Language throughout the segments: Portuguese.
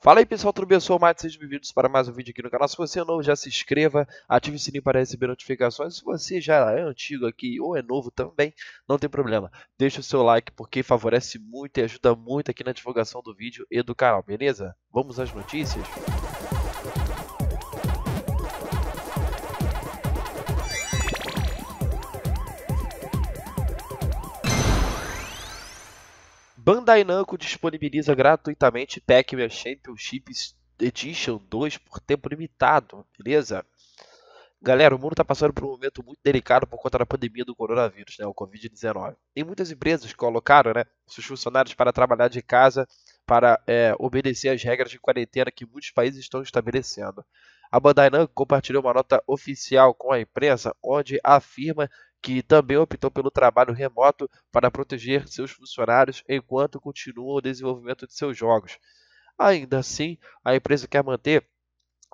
Fala aí pessoal, tudo bem? Eu sou o Matos, sejam bem-vindos para mais um vídeo aqui no canal. Se você é novo, já se inscreva, ative o sininho para receber notificações. Se você já é antigo aqui ou é novo também, não tem problema. Deixa o seu like porque favorece muito e ajuda muito aqui na divulgação do vídeo e do canal, beleza? Vamos às notícias? Bandai Namco disponibiliza gratuitamente Pac-Man Championship Edition 2 por tempo limitado, beleza? Galera, o mundo está passando por um momento muito delicado por conta da pandemia do coronavírus, né, o Covid-19. Tem muitas empresas que colocaram né, seus funcionários para trabalhar de casa para é, obedecer às regras de quarentena que muitos países estão estabelecendo. A Bandai Namco compartilhou uma nota oficial com a imprensa onde afirma que também optou pelo trabalho remoto para proteger seus funcionários enquanto continua o desenvolvimento de seus jogos. Ainda assim, a empresa quer manter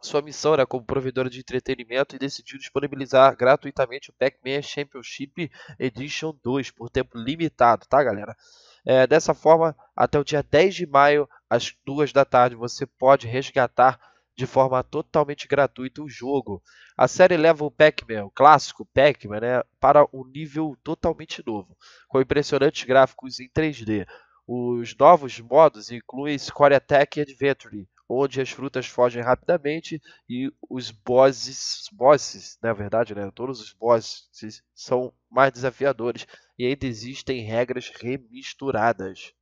sua missão era né, como provedora de entretenimento e decidiu disponibilizar gratuitamente o Pac-Man Championship Edition 2 por tempo limitado, tá galera? É, dessa forma, até o dia 10 de maio, às 2 da tarde, você pode resgatar de forma totalmente gratuita o jogo. A série leva o Pac-Man, o clássico Pac-Man, né, para um nível totalmente novo, com impressionantes gráficos em 3D. Os novos modos incluem Score Attack e Adventure, onde as frutas fogem rapidamente e os bosses, bosses, na verdade, né, todos os bosses são mais desafiadores e ainda existem regras remisturadas.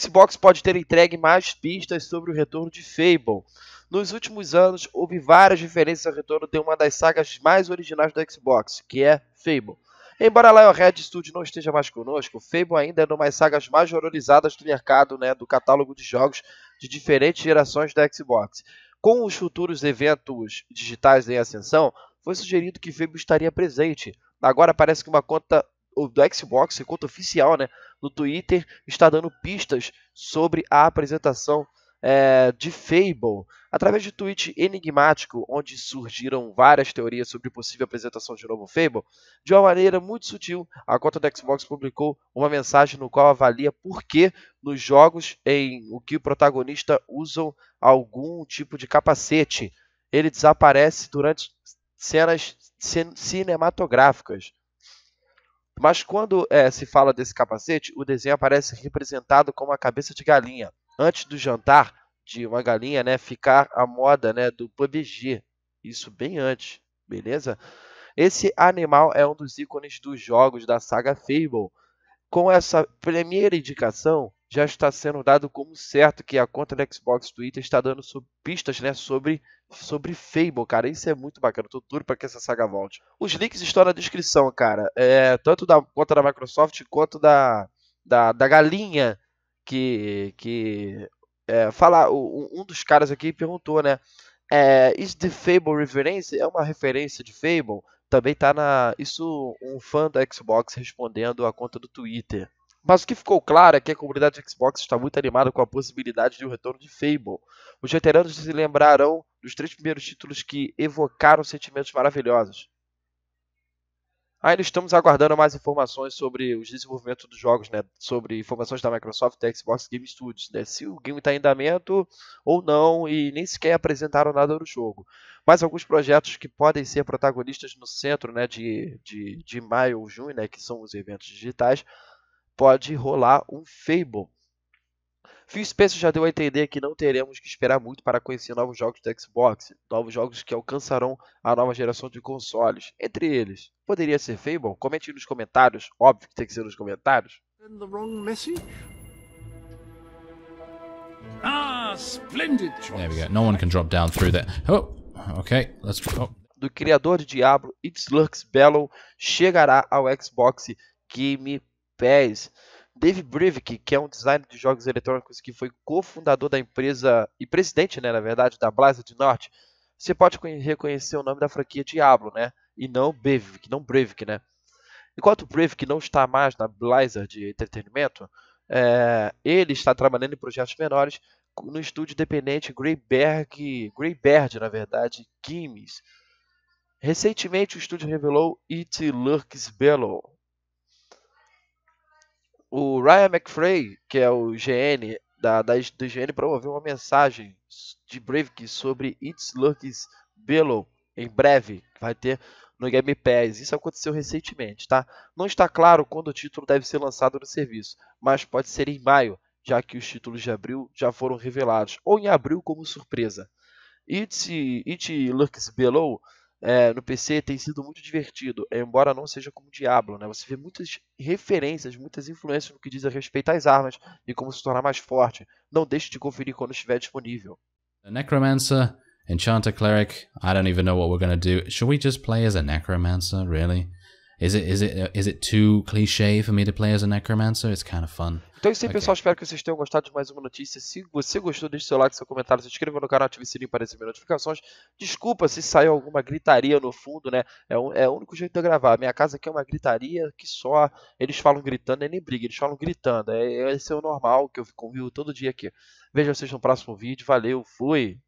Xbox pode ter entregue mais pistas sobre o retorno de Fable. Nos últimos anos, houve várias referências ao retorno de uma das sagas mais originais do Xbox, que é Fable. Embora a Lionhead Studio não esteja mais conosco, Fable ainda é uma das sagas mais valorizadas do mercado, né, do catálogo de jogos de diferentes gerações da Xbox. Com os futuros eventos digitais em ascensão, foi sugerido que Fêmea estaria presente. Agora parece que uma conta do Xbox, conta oficial, né, no Twitter, está dando pistas sobre a apresentação é, de Fable. Através de tweet enigmático, onde surgiram várias teorias sobre possível apresentação de novo Fable, de uma maneira muito sutil, a conta do Xbox publicou uma mensagem no qual avalia por que nos jogos em o que o protagonista usa algum tipo de capacete. Ele desaparece durante cenas cinematográficas. Mas quando é, se fala desse capacete, o desenho aparece representado como a cabeça de galinha. Antes do jantar de uma galinha, né, ficar a moda, né, do PUBG. Isso bem antes, beleza? Esse animal é um dos ícones dos jogos da saga Fable. Com essa primeira indicação, já está sendo dado como certo que a conta da Xbox Twitter está dando sobre, pistas né, sobre, sobre Fable, cara. Isso é muito bacana. Tô duro para que essa saga volte. Os links estão na descrição, cara. É, tanto da conta da Microsoft quanto da, da, da galinha que. que é, fala, o, um dos caras aqui perguntou, né? É, is the Fable reference? É uma referência de Fable? Também tá na. Isso, um fã da Xbox respondendo a conta do Twitter. Mas o que ficou claro é que a comunidade Xbox está muito animada com a possibilidade de um retorno de Fable. Os veteranos se lembrarão dos três primeiros títulos que evocaram sentimentos maravilhosos. Ainda estamos aguardando mais informações sobre os desenvolvimentos dos jogos, né? Sobre informações da Microsoft e da Xbox Game Studios, né? Se o game está em andamento ou não, e nem sequer apresentaram nada no jogo. Mas alguns projetos que podem ser protagonistas no centro, né? De, de, de maio ou junho, né? Que são os eventos digitais, pode rolar um Fable. Phil Spencer já deu a entender que não teremos que esperar muito para conhecer novos jogos do Xbox, novos jogos que alcançarão a nova geração de consoles. Entre eles, poderia ser Fable? Comente nos comentários, óbvio que tem que ser nos comentários. Ah, oh, oh. Do criador de Diablo, It's Lux Bellow chegará ao Xbox Game pés. Dave Brivik, que é um designer de jogos eletrônicos que foi cofundador da empresa e presidente, né, na verdade, da Blizzard Norte, você pode reconhecer o nome da franquia Diablo, né? E não Brivik, não Brivik, né? Enquanto o Brivik não está mais na Blizzard Entretenimento, é, ele está trabalhando em projetos menores no estúdio independente Greyberg, Greyberg, na verdade, Games. Recentemente, o estúdio revelou It Lurks Below, o Ryan McFray, que é o GN da, da, do GN, promoveu uma mensagem de Bravek sobre It's Lucky's Below em breve, vai ter no Game Pass. Isso aconteceu recentemente, tá? Não está claro quando o título deve ser lançado no serviço, mas pode ser em maio, já que os títulos de abril já foram revelados, ou em abril como surpresa. It's, It's Lucky's Below é, no PC tem sido muito divertido, embora não seja como Diablo, né? Você vê muitas referências, muitas influências no que diz a respeito às armas e como se tornar mais forte. Não deixe de conferir quando estiver disponível. A necromancer, Enchanter Cleric, I don't even know what we're gonna do. Should we just play as a Necromancer, really? Is it, is it, uh, is it too for me to play as a necromancer? It's kind of fun. Então é isso aí, okay. pessoal. Espero que vocês tenham gostado de mais uma notícia. Se você gostou, deixe seu like, seu comentário, se inscreva no canal, ative o sininho para receber notificações. Desculpa se saiu alguma gritaria no fundo, né? É, um, é o único jeito de eu gravar. Minha casa aqui é uma gritaria que só eles falam gritando, é nem briga, eles falam gritando. É, esse é o normal que eu convivo todo dia aqui. veja vocês no próximo vídeo. Valeu, fui!